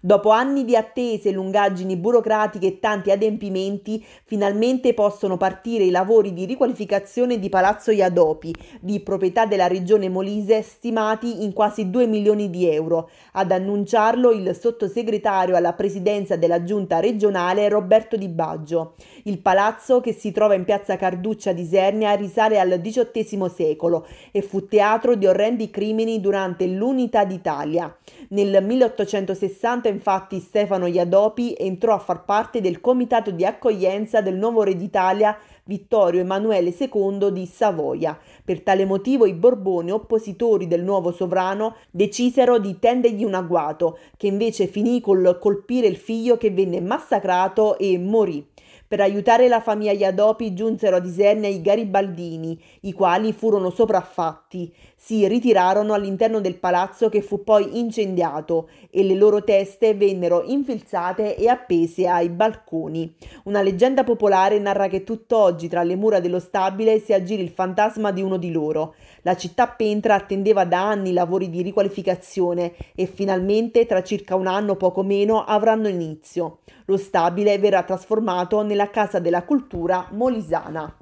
Dopo anni di attese, lungaggini burocratiche e tanti adempimenti, finalmente possono partire i lavori di riqualificazione di Palazzo Iadopi, di proprietà della regione Molise, stimati in quasi 2 milioni di euro. Ad annunciarlo il sottosegretario alla presidenza della giunta regionale Roberto Di Baggio. Il palazzo, che si trova in piazza Carduccia di Sernia, risale al XVIII secolo e fu teatro di orrendi crimini durante l'Unità d'Italia. Nel 1860 giornata infatti Stefano Iadopi entrò a far parte del comitato di accoglienza del nuovo re d'Italia Vittorio Emanuele II di Savoia. Per tale motivo i Borboni, oppositori del nuovo sovrano, decisero di tendergli un agguato, che invece finì col colpire il figlio che venne massacrato e morì. Per aiutare la famiglia Dopi giunsero a Isernia i garibaldini, i quali furono sopraffatti. Si ritirarono all'interno del palazzo che fu poi incendiato e le loro teste vennero infilzate e appese ai balconi. Una leggenda popolare narra che tutt'oggi tra le mura dello stabile si aggiri il fantasma di uno di loro. La città pentra attendeva da anni lavori di riqualificazione e finalmente tra circa un anno poco meno avranno inizio. Lo stabile verrà trasformato nel nella Casa della Cultura Molisana.